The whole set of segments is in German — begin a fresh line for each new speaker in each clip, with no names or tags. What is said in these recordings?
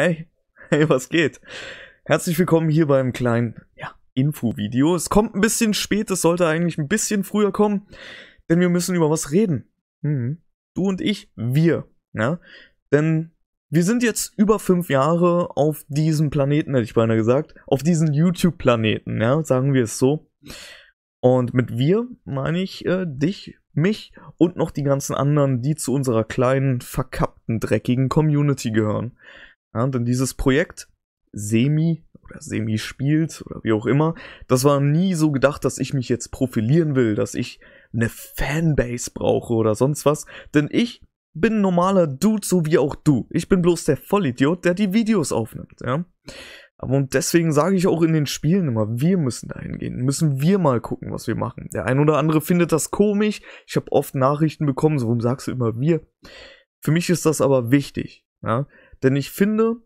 Hey, hey, was geht? Herzlich willkommen hier beim kleinen ja, Info-Video. Es kommt ein bisschen spät, es sollte eigentlich ein bisschen früher kommen, denn wir müssen über was reden. Hm. Du und ich, wir. Ne? Denn wir sind jetzt über fünf Jahre auf diesem Planeten, hätte ich beinahe gesagt. Auf diesem YouTube-Planeten, ja, sagen wir es so. Und mit wir meine ich äh, dich, mich und noch die ganzen anderen, die zu unserer kleinen, verkappten, dreckigen Community gehören. Ja, denn dieses Projekt Semi oder Semi spielt oder wie auch immer, das war nie so gedacht, dass ich mich jetzt profilieren will, dass ich eine Fanbase brauche oder sonst was. Denn ich bin ein normaler Dude, so wie auch du. Ich bin bloß der Vollidiot, der die Videos aufnimmt, ja. Und deswegen sage ich auch in den Spielen immer, wir müssen dahin gehen, müssen wir mal gucken, was wir machen. Der ein oder andere findet das komisch. Ich habe oft Nachrichten bekommen, so warum sagst du immer wir? Für mich ist das aber wichtig. Ja? Denn ich finde,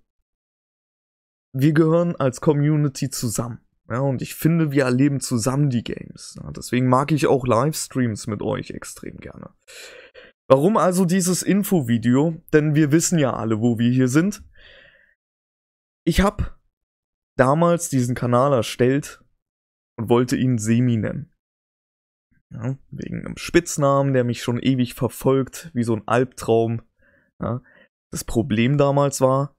wir gehören als Community zusammen. Ja, und ich finde, wir erleben zusammen die Games. Ja, deswegen mag ich auch Livestreams mit euch extrem gerne. Warum also dieses Infovideo? Denn wir wissen ja alle, wo wir hier sind. Ich habe damals diesen Kanal erstellt und wollte ihn Semi nennen. Ja, wegen einem Spitznamen, der mich schon ewig verfolgt, wie so ein Albtraum. Ja, das Problem damals war,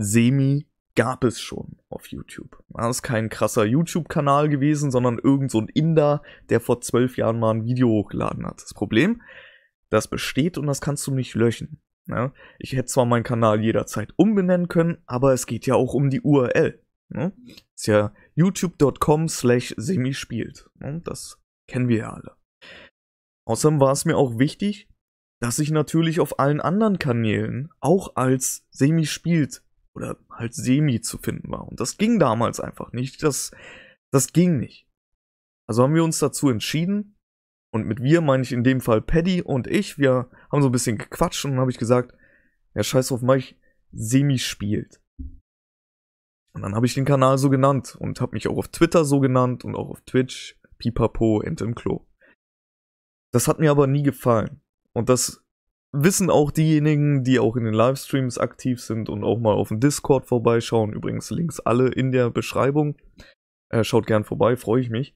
Semi gab es schon auf YouTube. Das ist kein krasser YouTube-Kanal gewesen, sondern irgend so ein Inder, der vor zwölf Jahren mal ein Video hochgeladen hat. Das Problem, das besteht und das kannst du nicht löschen. Ne? Ich hätte zwar meinen Kanal jederzeit umbenennen können, aber es geht ja auch um die URL. Ne? Ist ja youtube.com slash semi spielt. Ne? Das kennen wir ja alle. Außerdem war es mir auch wichtig, dass ich natürlich auf allen anderen Kanälen auch als Semi spielt oder halt Semi zu finden war. Und das ging damals einfach nicht. Das, das ging nicht. Also haben wir uns dazu entschieden. Und mit wir meine ich in dem Fall Paddy und ich. Wir haben so ein bisschen gequatscht und dann habe ich gesagt, ja, scheiß drauf, mach ich Semi spielt. Und dann habe ich den Kanal so genannt und habe mich auch auf Twitter so genannt und auch auf Twitch, Pipapo, Ent im Klo. Das hat mir aber nie gefallen. Und das wissen auch diejenigen, die auch in den Livestreams aktiv sind und auch mal auf dem Discord vorbeischauen. Übrigens Links alle in der Beschreibung. Äh, schaut gern vorbei, freue ich mich.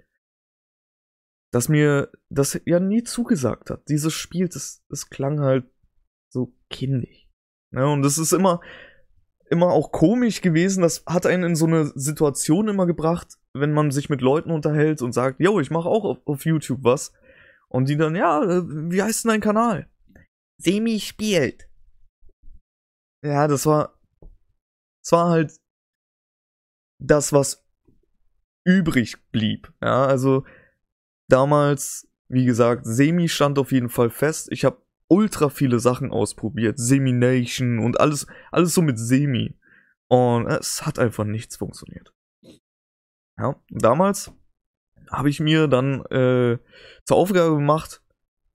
Dass mir das ja nie zugesagt hat. Dieses Spiel, das, das klang halt so kindig. Ja, ne? und es ist immer, immer auch komisch gewesen. Das hat einen in so eine Situation immer gebracht, wenn man sich mit Leuten unterhält und sagt, yo, ich mache auch auf, auf YouTube was. Und die dann, ja, äh, wie heißt denn dein Kanal? Semi spielt. Ja, das war. Das war halt das, was übrig blieb. Ja, also damals, wie gesagt, Semi stand auf jeden Fall fest. Ich habe ultra viele Sachen ausprobiert. Semination und alles, alles so mit Semi. Und es hat einfach nichts funktioniert. Ja, damals habe ich mir dann äh, zur Aufgabe gemacht,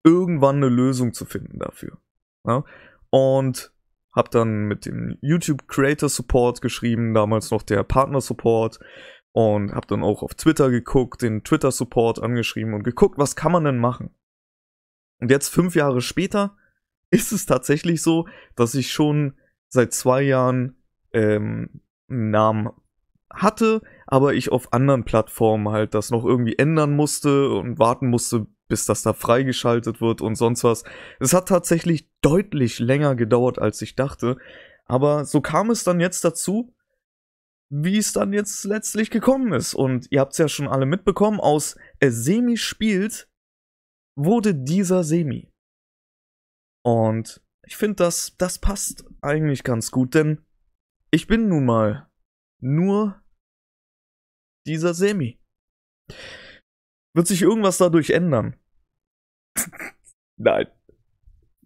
irgendwann eine Lösung zu finden dafür. Ja? Und habe dann mit dem YouTube Creator Support geschrieben, damals noch der Partner Support und habe dann auch auf Twitter geguckt, den Twitter Support angeschrieben und geguckt, was kann man denn machen. Und jetzt fünf Jahre später ist es tatsächlich so, dass ich schon seit zwei Jahren ähm, einen Namen hatte, aber ich auf anderen Plattformen halt das noch irgendwie ändern musste und warten musste, bis das da freigeschaltet wird und sonst was. Es hat tatsächlich deutlich länger gedauert, als ich dachte. Aber so kam es dann jetzt dazu, wie es dann jetzt letztlich gekommen ist. Und ihr habt es ja schon alle mitbekommen, aus Semi spielt wurde dieser Semi. Und ich finde, das, das passt eigentlich ganz gut, denn ich bin nun mal nur dieser Semi. Wird sich irgendwas dadurch ändern? Nein.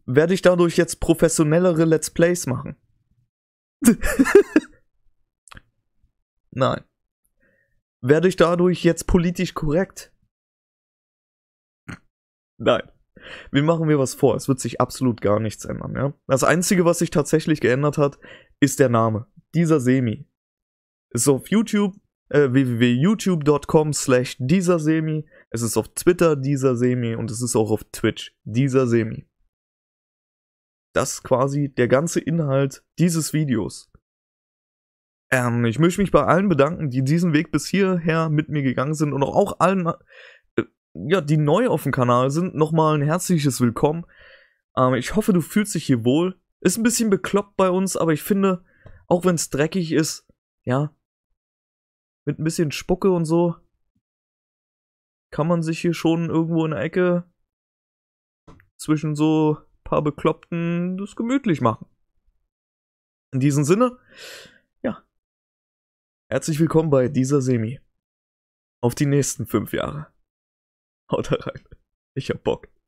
Werde ich dadurch jetzt professionellere Let's Plays machen? Nein. Werde ich dadurch jetzt politisch korrekt? Nein. Wie machen wir was vor. Es wird sich absolut gar nichts ändern, ja? Das Einzige, was sich tatsächlich geändert hat, ist der Name. Dieser Semi ist auf YouTube äh, www.youtube.com slash dieser Semi. Es ist auf Twitter dieser Semi und es ist auch auf Twitch dieser Semi. Das ist quasi der ganze Inhalt dieses Videos. Ähm, ich möchte mich bei allen bedanken, die diesen Weg bis hierher mit mir gegangen sind und auch allen, äh, ja, die neu auf dem Kanal sind, nochmal ein herzliches Willkommen. Ähm, ich hoffe, du fühlst dich hier wohl. Ist ein bisschen bekloppt bei uns, aber ich finde, auch wenn es dreckig ist, ja, mit ein bisschen Spucke und so kann man sich hier schon irgendwo in der Ecke zwischen so paar Bekloppten das gemütlich machen. In diesem Sinne, ja. Herzlich willkommen bei dieser Semi. Auf die nächsten fünf Jahre. Haut da rein. Ich hab Bock.